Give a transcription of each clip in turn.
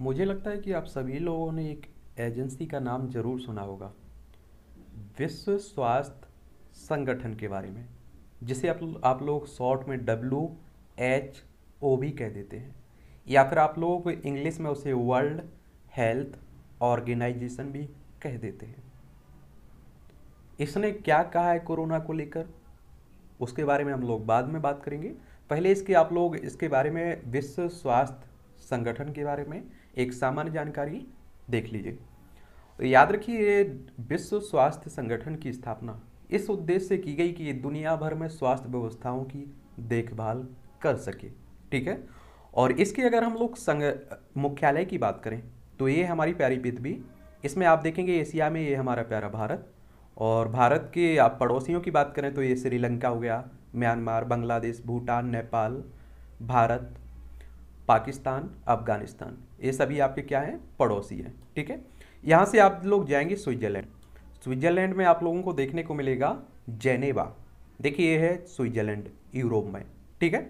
मुझे लगता है कि आप सभी लोगों ने एक एजेंसी का नाम जरूर सुना होगा विश्व स्वास्थ्य संगठन के बारे में जिसे आप आप लोग शॉर्ट में डब्ल्यू एच ओ भी कह देते हैं या फिर आप लोगों को इंग्लिश में उसे वर्ल्ड हेल्थ ऑर्गेनाइजेशन भी कह देते हैं इसने क्या कहा है कोरोना को लेकर उसके बारे में हम लोग बाद में बात करेंगे पहले इसके आप लोग इसके बारे में विश्व स्वास्थ्य संगठन के बारे में एक सामान्य जानकारी देख लीजिए तो याद रखिए विश्व स्वास्थ्य संगठन की स्थापना इस उद्देश्य से की गई कि दुनिया भर में स्वास्थ्य व्यवस्थाओं की देखभाल कर सके ठीक है और इसके अगर हम लोग संग मुख्यालय की बात करें तो ये हमारी प्यारी पृथ्वी इसमें आप देखेंगे एशिया में ये हमारा प्यारा भारत और भारत के आप पड़ोसियों की बात करें तो ये श्रीलंका हो गया म्यांमार बांग्लादेश भूटान नेपाल भारत पाकिस्तान अफगानिस्तान ये सभी आपके क्या हैं पड़ोसी हैं ठीक है यहाँ से आप लोग जाएंगे स्विट्जरलैंड स्विट्जरलैंड में आप लोगों को देखने को मिलेगा जेनेवा देखिए ये है स्विट्जरलैंड यूरोप में ठीक है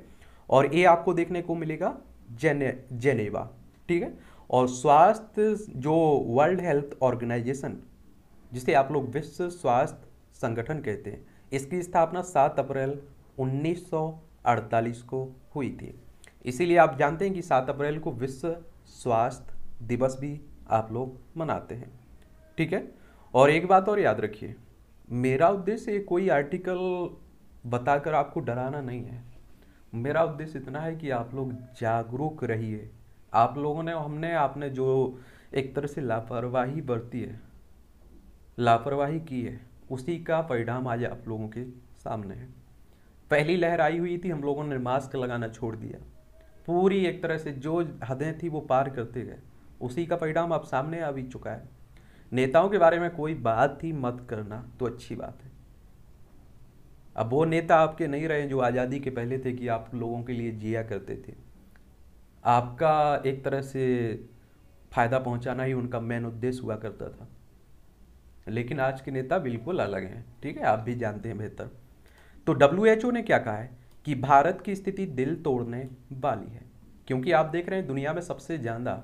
और ये आपको देखने को मिलेगा जेने जेनेवा ठीक है और स्वास्थ्य जो वर्ल्ड हेल्थ ऑर्गेनाइजेशन जिसे आप लोग विश्व स्वास्थ्य संगठन कहते हैं इसकी स्थापना सात अप्रैल 1948 को हुई थी इसीलिए आप जानते हैं कि सात अप्रैल को विश्व स्वास्थ्य दिवस भी आप लोग मनाते हैं ठीक है और एक बात और याद रखिए मेरा उद्देश्य कोई आर्टिकल बताकर आपको डराना नहीं है मेरा उद्देश्य इतना है कि आप लोग जागरूक रहिए आप लोगों ने हमने आपने जो एक तरह से लापरवाही बरती है लापरवाही की है उसी का परिणाम आज आप लोगों के सामने है पहली लहर आई हुई थी हम लोगों ने मास्क लगाना छोड़ दिया पूरी एक तरह से जो हदें थी वो पार करते गए उसी का परिणाम अब सामने आ भी चुका है नेताओं के बारे में कोई बात ही मत करना तो अच्छी बात है अब वो नेता आपके नहीं रहे जो आज़ादी के पहले थे कि आप लोगों के लिए जिया करते थे आपका एक तरह से फ़ायदा पहुंचाना ही उनका मेन उद्देश्य हुआ करता था लेकिन आज के नेता बिल्कुल अलग हैं ठीक है आप भी जानते हैं बेहतर तो डब्ल्यू ने क्या कहा है कि भारत की स्थिति दिल तोड़ने वाली है क्योंकि आप देख रहे हैं दुनिया में सबसे ज़्यादा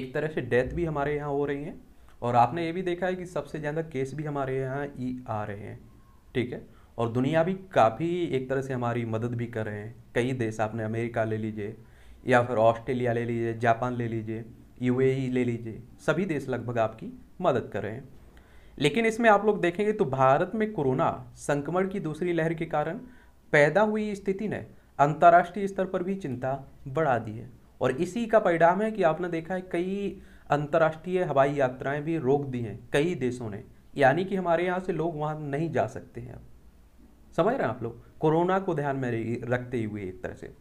एक तरह से डेथ भी हमारे यहाँ हो रही हैं और आपने ये भी देखा है कि सबसे ज़्यादा केस भी हमारे यहाँ ई आ रहे हैं ठीक है और दुनिया भी काफ़ी एक तरह से हमारी मदद भी कर रहे हैं कई देश आपने अमेरिका ले लीजिए या फिर ऑस्ट्रेलिया ले लीजिए जापान ले लीजिए यूएई ले लीजिए सभी देश लगभग आपकी मदद कर रहे हैं लेकिन इसमें आप लोग देखेंगे तो भारत में कोरोना संक्रमण की दूसरी लहर के कारण पैदा हुई स्थिति ने अंतर्राष्ट्रीय स्तर पर भी चिंता बढ़ा दी है और इसी का परिणाम है कि आपने देखा है कई अंतर्राष्ट्रीय हवाई यात्राएं भी रोक दी हैं कई देशों ने यानी कि हमारे यहाँ से लोग वहाँ नहीं जा सकते हैं समझ रहे हैं आप लोग कोरोना को ध्यान में रखते हुए एक तरह से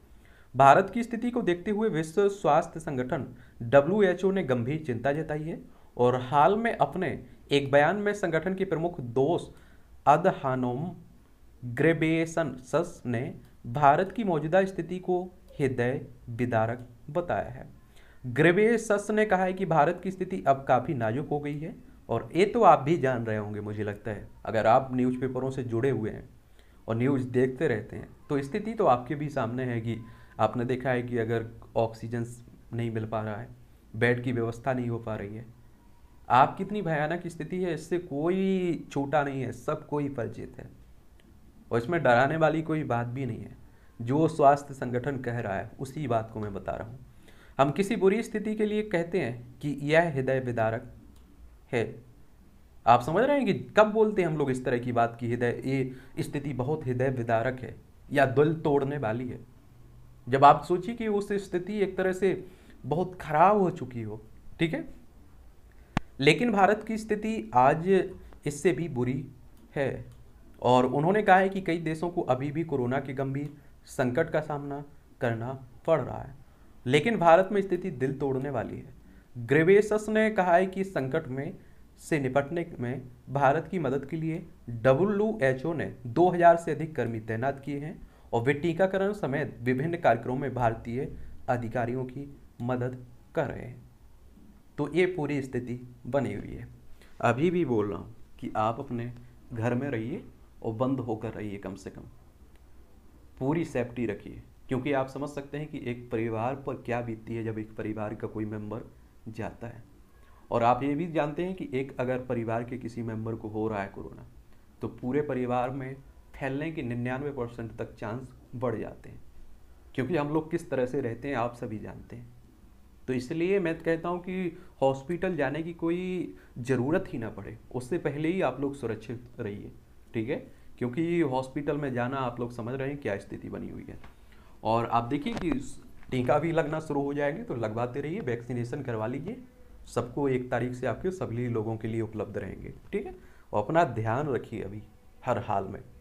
भारत की स्थिति को देखते हुए विश्व स्वास्थ्य संगठन डब्ल्यू ने गंभीर चिंता जताई है और हाल में अपने एक बयान में संगठन के प्रमुख दोस्त अदहानोम सस ने भारत की मौजूदा स्थिति को हृदय विदारक बताया है ग्रेबेसस ने कहा है कि भारत की स्थिति अब काफ़ी नाजुक हो गई है और ये तो आप भी जान रहे होंगे मुझे लगता है अगर आप न्यूज़पेपरों से जुड़े हुए हैं और न्यूज़ देखते रहते हैं तो स्थिति तो आपके भी सामने है कि आपने देखा है कि अगर ऑक्सीजन नहीं मिल पा रहा है बेड की व्यवस्था नहीं हो पा रही है आप कितनी भयानक स्थिति है इससे कोई छोटा नहीं है सब कोई परिचित है और इसमें डराने वाली कोई बात भी नहीं है जो स्वास्थ्य संगठन कह रहा है उसी बात को मैं बता रहा हूँ हम किसी बुरी स्थिति के लिए कहते हैं कि यह हृदय विदारक है आप समझ रहे हैं कि कब बोलते हैं हम लोग इस तरह की बात की हृदय ये स्थिति बहुत हृदय विदारक है या दिल तोड़ने वाली है जब आप सोचिए कि उस स्थिति एक तरह से बहुत खराब हो चुकी हो ठीक है लेकिन भारत की स्थिति आज इससे भी बुरी है और उन्होंने कहा है कि कई देशों को अभी भी कोरोना के गंभीर संकट का सामना करना पड़ रहा है लेकिन भारत में स्थिति दिल तोड़ने वाली है ग्रेवेसस ने कहा है कि संकट में से निपटने में भारत की मदद के लिए डब्ल्यू ने 2000 से अधिक कर्मी तैनात किए हैं और वे टीकाकरण समेत विभिन्न कार्यक्रमों में भारतीय अधिकारियों की मदद कर रहे हैं तो ये पूरी स्थिति बनी हुई है अभी भी बोल रहा हूँ कि आप अपने घर में रहिए और बंद होकर रहिए कम से कम पूरी सेफ्टी रखिए क्योंकि आप समझ सकते हैं कि एक परिवार पर क्या बीतती है जब एक परिवार का कोई मेंबर जाता है और आप ये भी जानते हैं कि एक अगर परिवार के किसी मेंबर को हो रहा है कोरोना तो पूरे परिवार में फैलने के निन्यानवे परसेंट तक चांस बढ़ जाते हैं क्योंकि हम लोग किस तरह से रहते हैं आप सभी जानते हैं तो इसलिए मैं कहता हूँ कि हॉस्पिटल जाने की कोई ज़रूरत ही ना पड़े उससे पहले ही आप लोग सुरक्षित रहिए ठीक है क्योंकि हॉस्पिटल में जाना आप लोग समझ रहे हैं क्या स्थिति बनी हुई है और आप देखिए कि टीका भी लगना शुरू हो जाएंगे तो लगवाते रहिए वैक्सीनेशन करवा लीजिए सबको एक तारीख से आपके सभी लोगों के लिए उपलब्ध रहेंगे ठीक है और अपना ध्यान रखिए अभी हर हाल में